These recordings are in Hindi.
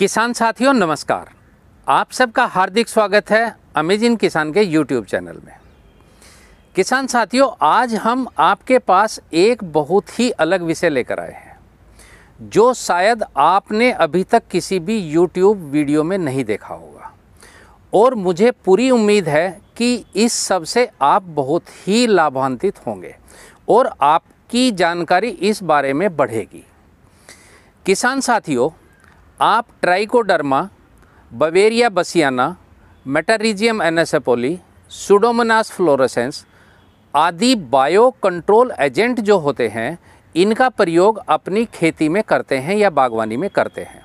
किसान साथियों नमस्कार आप सबका हार्दिक स्वागत है अमेजिन किसान के यूट्यूब चैनल में किसान साथियों आज हम आपके पास एक बहुत ही अलग विषय लेकर आए हैं जो शायद आपने अभी तक किसी भी यूट्यूब वीडियो में नहीं देखा होगा और मुझे पूरी उम्मीद है कि इस सब से आप बहुत ही लाभान्वित होंगे और आपकी जानकारी इस बारे में बढ़ेगी किसान साथियों आप Trichoderma Beauveria bassiana Metarhizium anisopliae Pseudomonas fluorescens आदि बायो कंट्रोल एजेंट जो होते हैं इनका प्रयोग अपनी खेती में करते हैं या बागवानी में करते हैं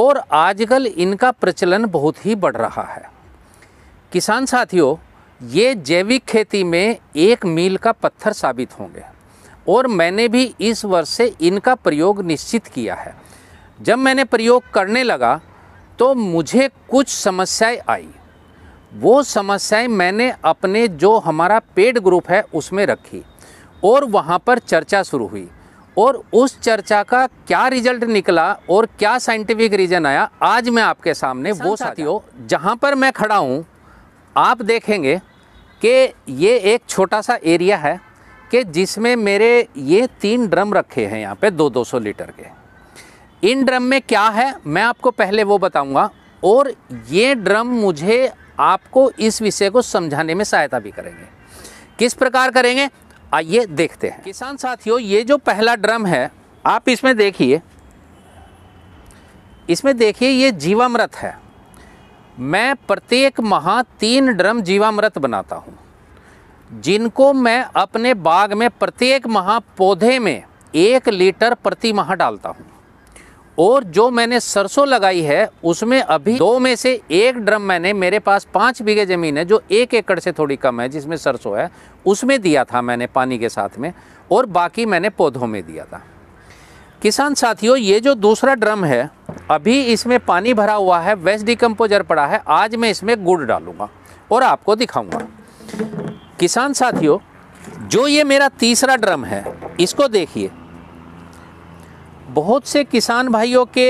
और आजकल इनका प्रचलन बहुत ही बढ़ रहा है किसान साथियों ये जैविक खेती में एक मील का पत्थर साबित होंगे और मैंने भी इस वर्ष से इनका प्रयोग निश्चित किया है जब मैंने प्रयोग करने लगा तो मुझे कुछ समस्याएं आई वो समस्याएं मैंने अपने जो हमारा पेड ग्रुप है उसमें रखी और वहाँ पर चर्चा शुरू हुई और उस चर्चा का क्या रिजल्ट निकला और क्या साइंटिफिक रीज़न आया आज मैं आपके सामने वो साथियों जहाँ पर मैं खड़ा हूँ आप देखेंगे कि ये एक छोटा सा एरिया है कि जिसमें मेरे ये तीन ड्रम रखे हैं यहाँ पे दो दो सौ लीटर के इन ड्रम में क्या है मैं आपको पहले वो बताऊंगा और ये ड्रम मुझे आपको इस विषय को समझाने में सहायता भी करेंगे किस प्रकार करेंगे आइए देखते हैं किसान साथियों ये जो पहला ड्रम है आप इसमें देखिए इसमें देखिए ये जीवामृत है मैं प्रत्येक माह तीन ड्रम जीवामृत बनाता हूँ जिनको मैं अपने बाग में प्रत्येक माह पौधे में एक लीटर प्रति माह डालता हूँ और जो मैंने सरसों लगाई है उसमें अभी दो में से एक ड्रम मैंने मेरे पास पाँच बीघे ज़मीन है जो एक एकड़ से थोड़ी कम है जिसमें सरसों है उसमें दिया था मैंने पानी के साथ में और बाकी मैंने पौधों में दिया था किसान साथियों ये जो दूसरा ड्रम है अभी इसमें पानी भरा हुआ है वेस्ट डिकम्पोजर पड़ा है आज मैं इसमें गुड़ डालूंगा और आपको दिखाऊंगा किसान साथियों जो ये मेरा तीसरा ड्रम है इसको देखिए बहुत से किसान भाइयों के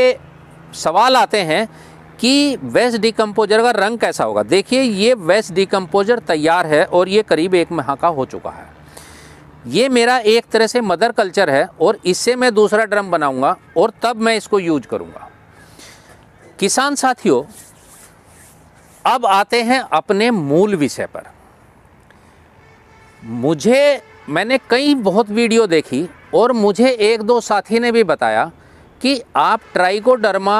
सवाल आते हैं कि वेस्ट डिकम्पोजर का रंग कैसा होगा देखिए ये वेस्ट डिकम्पोजर तैयार है और ये करीब एक माह का हो चुका है ये मेरा एक तरह से मदर कल्चर है और इससे मैं दूसरा ड्रम बनाऊंगा और तब मैं इसको यूज करूंगा किसान साथियों अब आते हैं अपने मूल विषय पर मुझे मैंने कई बहुत वीडियो देखी और मुझे एक दो साथी ने भी बताया कि आप ट्राइकोडर्मा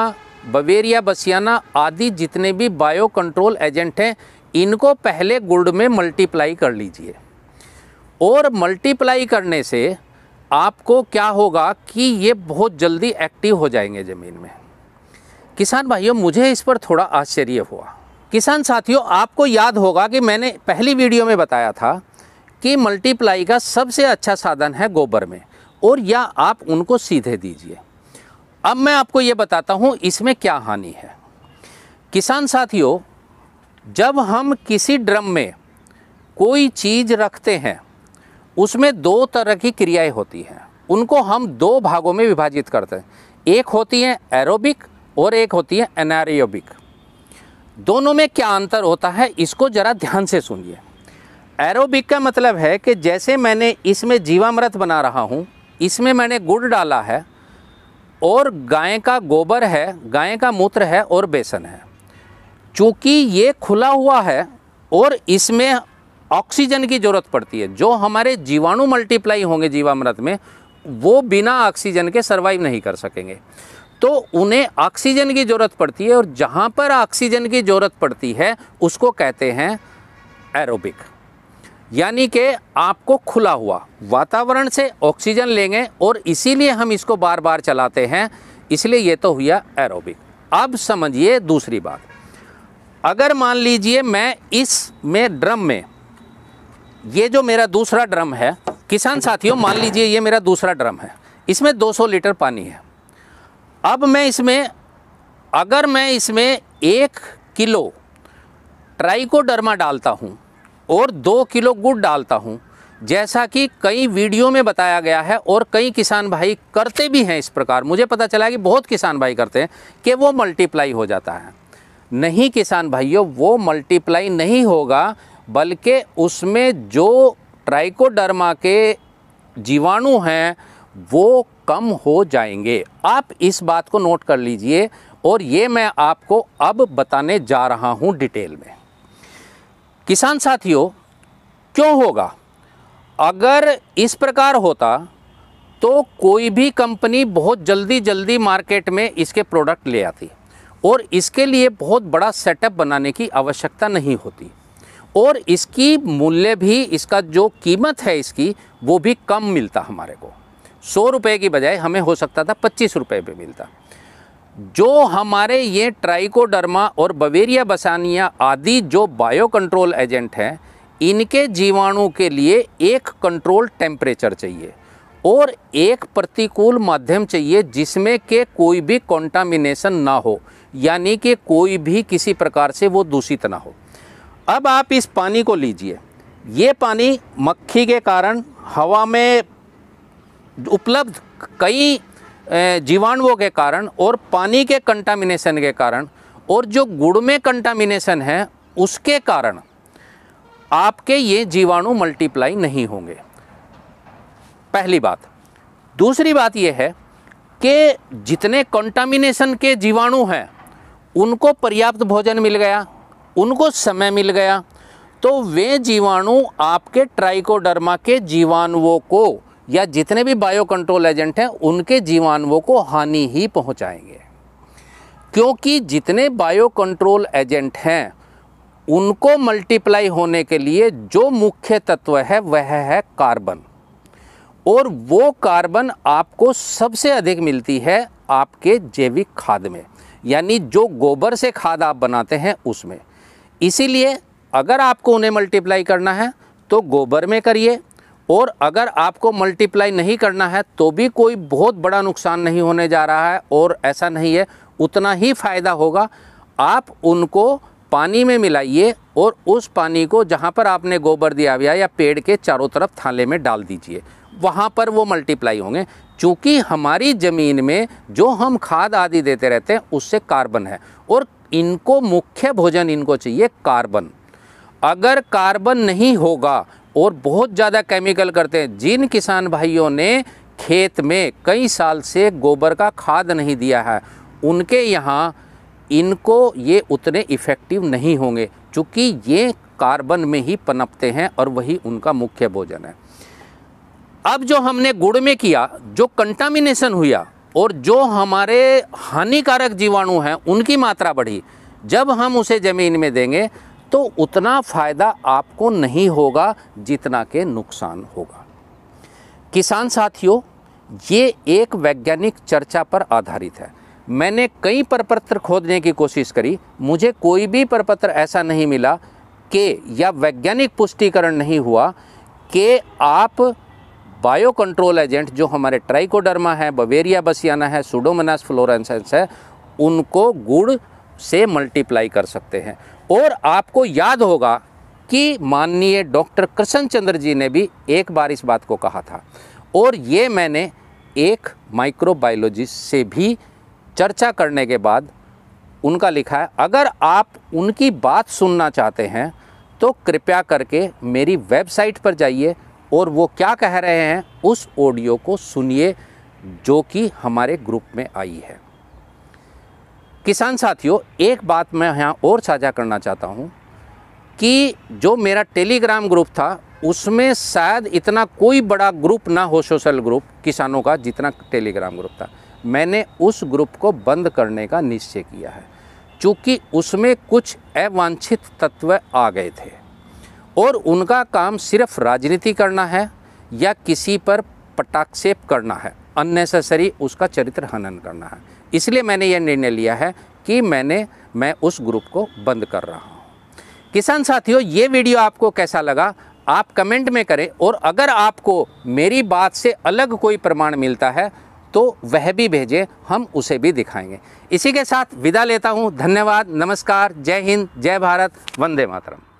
बवेरिया बसियाना आदि जितने भी बायो कंट्रोल एजेंट हैं इनको पहले गुड़ में मल्टीप्लाई कर लीजिए और मल्टीप्लाई करने से आपको क्या होगा कि ये बहुत जल्दी एक्टिव हो जाएंगे ज़मीन में किसान भाइयों मुझे इस पर थोड़ा आश्चर्य हुआ किसान साथियों आपको याद होगा कि मैंने पहली वीडियो में बताया था कि मल्टीप्लाई का सबसे अच्छा साधन है गोबर में और या आप उनको सीधे दीजिए अब मैं आपको ये बताता हूँ इसमें क्या हानि है किसान साथियों जब हम किसी ड्रम में कोई चीज़ रखते हैं उसमें दो तरह की क्रियाएं होती हैं उनको हम दो भागों में विभाजित करते हैं एक होती है एरोबिक और एक होती है एनारियोबिक दोनों में क्या अंतर होता है इसको ज़रा ध्यान से सुनिए एरोबिक का मतलब है कि जैसे मैंने इसमें जीवामृत बना रहा हूँ इसमें मैंने गुड़ डाला है और गाय का गोबर है गाय का मूत्र है और बेसन है चूँकि ये खुला हुआ है और इसमें ऑक्सीजन की ज़रूरत पड़ती है जो हमारे जीवाणु मल्टीप्लाई होंगे जीवामृत में वो बिना ऑक्सीजन के सर्वाइव नहीं कर सकेंगे तो उन्हें ऑक्सीजन की ज़रूरत पड़ती है और जहाँ पर ऑक्सीजन की ज़रूरत पड़ती है उसको कहते हैं एरोबिक यानी कि आपको खुला हुआ वातावरण से ऑक्सीजन लेंगे और इसीलिए हम इसको बार बार चलाते हैं इसलिए ये तो हुआ एरोबिक अब समझिए दूसरी बात अगर मान लीजिए मैं इस में ड्रम में ये जो मेरा दूसरा ड्रम है किसान साथियों मान लीजिए ये मेरा दूसरा ड्रम है इसमें 200 लीटर पानी है अब मैं इसमें अगर मैं इसमें एक किलो ट्राइकोडर्मा डालता हूँ और दो किलो गुड़ डालता हूँ जैसा कि कई वीडियो में बताया गया है और कई किसान भाई करते भी हैं इस प्रकार मुझे पता चला कि बहुत किसान भाई करते हैं कि वो मल्टीप्लाई हो जाता है नहीं किसान भाइयों वो मल्टीप्लाई नहीं होगा बल्कि उसमें जो ट्राइकोडर्मा के जीवाणु हैं वो कम हो जाएंगे आप इस बात को नोट कर लीजिए और ये मैं आपको अब बताने जा रहा हूँ डिटेल में किसान साथियों क्यों होगा अगर इस प्रकार होता तो कोई भी कंपनी बहुत जल्दी जल्दी मार्केट में इसके प्रोडक्ट ले आती और इसके लिए बहुत बड़ा सेटअप बनाने की आवश्यकता नहीं होती और इसकी मूल्य भी इसका जो कीमत है इसकी वो भी कम मिलता हमारे को सौ रुपये की बजाय हमें हो सकता था पच्चीस रुपये पे मिलता जो हमारे ये ट्राइकोडर्मा और बवेरिया बसानिया आदि जो बायो कंट्रोल एजेंट हैं इनके जीवाणु के लिए एक कंट्रोल टेम्परेचर चाहिए और एक प्रतिकूल माध्यम चाहिए जिसमें के कोई भी कॉन्टामिनेशन ना हो यानी कि कोई भी किसी प्रकार से वो दूषित ना हो अब आप इस पानी को लीजिए ये पानी मक्खी के कारण हवा में उपलब्ध कई जीवाणुओं के कारण और पानी के कंटामिनेशन के कारण और जो गुड़ में कंटामिनेशन है उसके कारण आपके ये जीवाणु मल्टीप्लाई नहीं होंगे पहली बात दूसरी बात यह है कि जितने कंटामिनेशन के जीवाणु हैं उनको पर्याप्त भोजन मिल गया उनको समय मिल गया तो वे जीवाणु आपके ट्राइकोडर्मा के जीवाणुओं को या जितने भी बायो कंट्रोल एजेंट हैं उनके जीवाणुओं को हानि ही पहुंचाएंगे क्योंकि जितने बायो कंट्रोल एजेंट हैं उनको मल्टीप्लाई होने के लिए जो मुख्य तत्व है वह है कार्बन और वो कार्बन आपको सबसे अधिक मिलती है आपके जैविक खाद में यानी जो गोबर से खाद आप बनाते हैं उसमें इसीलिए अगर आपको उन्हें मल्टीप्लाई करना है तो गोबर में करिए और अगर आपको मल्टीप्लाई नहीं करना है तो भी कोई बहुत बड़ा नुकसान नहीं होने जा रहा है और ऐसा नहीं है उतना ही फ़ायदा होगा आप उनको पानी में मिलाइए और उस पानी को जहाँ पर आपने गोबर दिया हुआ या पेड़ के चारों तरफ थाले में डाल दीजिए वहाँ पर वो मल्टीप्लाई होंगे चूँकि हमारी ज़मीन में जो हम खाद आदि देते रहते हैं उससे कार्बन है और इनको मुख्य भोजन इनको चाहिए कार्बन अगर कार्बन नहीं होगा और बहुत ज़्यादा केमिकल करते हैं जिन किसान भाइयों ने खेत में कई साल से गोबर का खाद नहीं दिया है उनके यहाँ इनको ये उतने इफ़ेक्टिव नहीं होंगे क्योंकि ये कार्बन में ही पनपते हैं और वही उनका मुख्य भोजन है अब जो हमने गुड़ में किया जो कंटामिनेशन हुआ और जो हमारे हानिकारक जीवाणु हैं उनकी मात्रा बढ़ी जब हम उसे ज़मीन में देंगे तो उतना फ़ायदा आपको नहीं होगा जितना के नुकसान होगा किसान साथियों ये एक वैज्ञानिक चर्चा पर आधारित है मैंने कई परपत्र खोदने की कोशिश करी मुझे कोई भी परपत्र ऐसा नहीं मिला कि या वैज्ञानिक पुष्टिकरण नहीं हुआ कि आप बायो कंट्रोल एजेंट जो हमारे ट्राइकोडर्मा है बवेरिया बसियाना है सुडोमनास फ्लोरेंसेंस है उनको गुड़ से मल्टीप्लाई कर सकते हैं और आपको याद होगा कि माननीय डॉक्टर कृष्ण चंद्र जी ने भी एक बार इस बात को कहा था और ये मैंने एक माइक्रोबायोलॉजिस्ट से भी चर्चा करने के बाद उनका लिखा है अगर आप उनकी बात सुनना चाहते हैं तो कृपया करके मेरी वेबसाइट पर जाइए और वो क्या कह रहे हैं उस ऑडियो को सुनिए जो कि हमारे ग्रुप में आई है किसान साथियों एक बात मैं यहाँ और साझा करना चाहता हूँ कि जो मेरा टेलीग्राम ग्रुप था उसमें शायद इतना कोई बड़ा ग्रुप ना हो सोशल ग्रुप किसानों का जितना टेलीग्राम ग्रुप था मैंने उस ग्रुप को बंद करने का निश्चय किया है चूँकि उसमें कुछ अवांछित तत्व आ गए थे और उनका काम सिर्फ राजनीति करना है या किसी पर पटाक्षेप करना है अननेसेसरी उसका चरित्र हनन करना है इसलिए मैंने यह निर्णय लिया है कि मैंने मैं उस ग्रुप को बंद कर रहा हूँ किसान साथियों ये वीडियो आपको कैसा लगा आप कमेंट में करें और अगर आपको मेरी बात से अलग कोई प्रमाण मिलता है तो वह भी भेजें हम उसे भी दिखाएंगे इसी के साथ विदा लेता हूँ धन्यवाद नमस्कार जय हिंद जय भारत वंदे मातरम